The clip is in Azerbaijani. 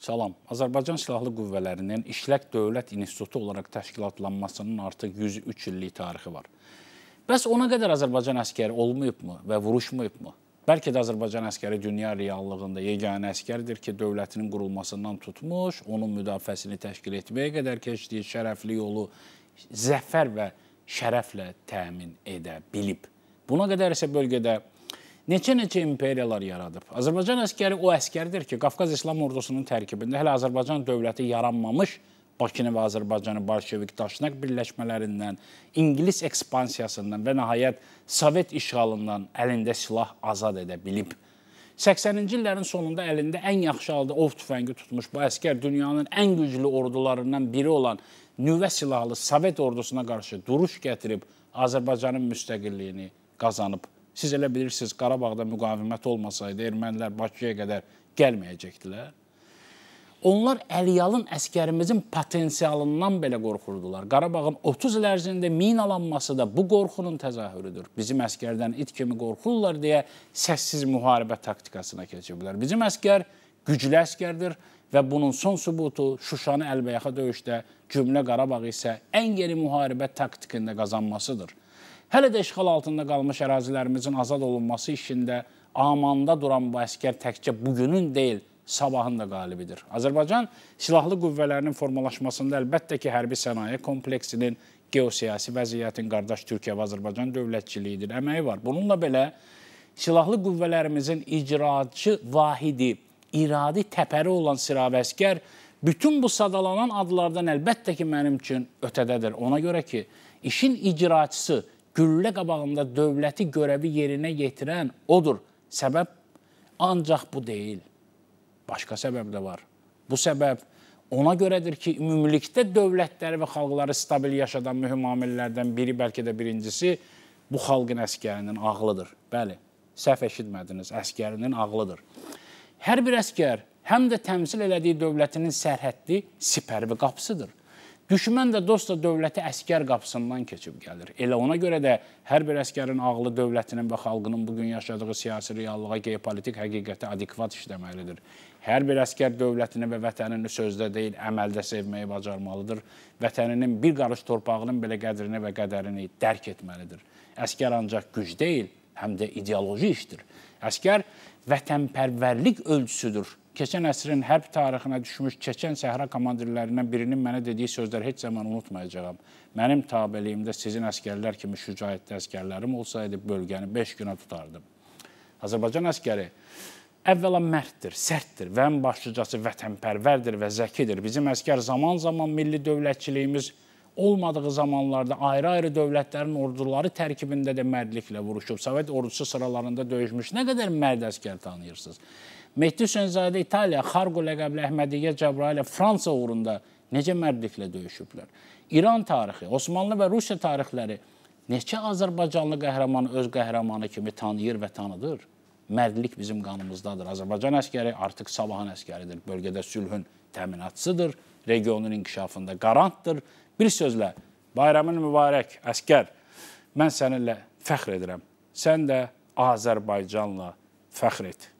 Salam. Azərbaycan Silahlı Qüvvələrinin İşlək Dövlət İnstitutu olaraq təşkilatlanmasının artıq 103 illik tarixi var. Bəs ona qədər Azərbaycan əskəri olmayıbmı və vuruşmayıbmı? Bəlkə də Azərbaycan əskəri dünya reallığında yeganə əskərdir ki, dövlətinin qurulmasından tutmuş, onun müdafiəsini təşkil etməyə qədər keçdiyi şərəfli yolu zəfər və şərəflə təmin edə bilib. Buna qədər isə bölgədə neçə-neçə imperiyalar yaradıb. Azərbaycan əskəri o əskərdir ki, Qafqaz İslam ordusunun tərkibində hələ Azərbaycan dövləti yaranmamış Bakını və Azərbaycanı Bolşevik daşnaq birləşmələrindən, İngilis ekspansiyasından və nəhayət Sovet işğalından əlində silah azad edə bilib. 80-ci illərin sonunda əlində ən yaxşı halda ov tüfəngi tutmuş bu əskər dünyanın ən güclü ordularından biri olan nüvə silahlı Sovet ordusuna qarşı duruş gətirib Azərbaycanın müstəqilliyini qazanıb. Siz elə bilirsiniz, Qarabağda müqavimət olmasaydı ermənilər Bakıya qədər gəlməyəcəkdilər. Onlar Əliyalın əskərimizin potensialından belə qorxurdular. Qarabağın 30 il ərzində minalanması da bu qorxunun təzahürüdür. Bizim əskərdən it kimi qorxurlar deyə səssiz müharibə taktikasına keçiblər. Bizim əskər güclü əskərdir və bunun son sübutu Şuşanı əlbəyaxa döyüşdə, Cümlə Qarabağ isə ən yeni müharibə taktikində qazanmasıdır. Hələ də işğal altında qalmış ərazilərimizin azad olunması işində amanda duran bu əskər təkcə bugünün deyil, sabahın da qalibidir. Azərbaycan silahlı qüvvələrinin formalaşmasında əlbəttə ki, hərbi sənaye kompleksinin geosiyasi vəziyyətin qardaş Türkiyə və Azərbaycan dövlətçiliyidir, əməyi var. Bununla belə silahlı qüvvələrimizin icraçı vahidi iradi təpəri olan Sirabəskər bütün bu sadalanan adlardan əlbəttə ki, mənim üçün ötədədir. Ona görə ki, işin icraçısı güllə qabağında dövləti görəvi yerinə yetirən odur. Səbəb ancaq bu deyil. Başqa səbəb də var. Bu səbəb ona görədir ki, ümumilikdə dövlətləri və xalqları stabil yaşadan mühüm amillərdən biri, bəlkə də birincisi bu xalqın əskərinin ağlıdır. Bəli, səhv eşitmədiniz, əskərinin ağlıdır hər bir əskər həm də təmsil elədiyi dövlətinin sərhəddi sipərvi qapısıdır. Düşmən də dost da dövləti əskər qapısından keçib gəlir. Elə ona görə də hər bir əskərin ağlı dövlətinin və xalqının bu gün yaşadığı siyasi reallığa, geopolitik həqiqətə adekvat işləməlidir. Hər bir əskər dövlətini və vətənini sözdə deyil, əməldə sevməyi bacarmalıdır. Vətəninin bir qarış torpağının belə qədrini və qədərini dərk etməlidir. Əskər ancaq güc deyil, həm də ideoloji işdir. Əskər vətənpərvərlik ölçüsüdür. Keçən əsrin hərb tarixinə düşmüş Çeçen səhra komandirlərindən birinin mənə dediyi sözlər heç zaman unutmayacağam. Mənim tabeliyimdə sizin əskərlər kimi şücaətli əskərlərim olsaydı, bölgəni 5 günə tutardım. Azərbaycan əskəri əvvəla mərddir, sərtdir və ən başlıcası vətənpərvərdir və zəkidir. Bizim əskər zaman-zaman milli dövlətçiliyimiz -zaman olmadığı zamanlarda ayrı-ayrı dövlətlərin orduları tərkibində də mərdliklə vuruşub. Sovet ordusu sıralarında döyüşmüş. Nə qədər mərd əskər tanıyırsınız? Mehdi Sönzadə İtaliya, Xarqo ləqəbli Əhmədiyyə Cəbrailə Fransa uğrunda necə mərdliklə döyüşüblər? İran tarixi, Osmanlı və Rusiya tarixləri neçə Azərbaycanlı qəhrəmanı öz qəhrəmanı kimi tanıyır və tanıdır? Mərdlik bizim qanımızdadır. Azərbaycan əskəri artıq sabahın əskəridir. Bölgədə sülhün təminatsıdır regionun inkişafında qarantdır. Bir sözlə, bayramın mübarək əskər, mən səninlə fəxr edirəm. Sən də Azərbaycanla fəxr et.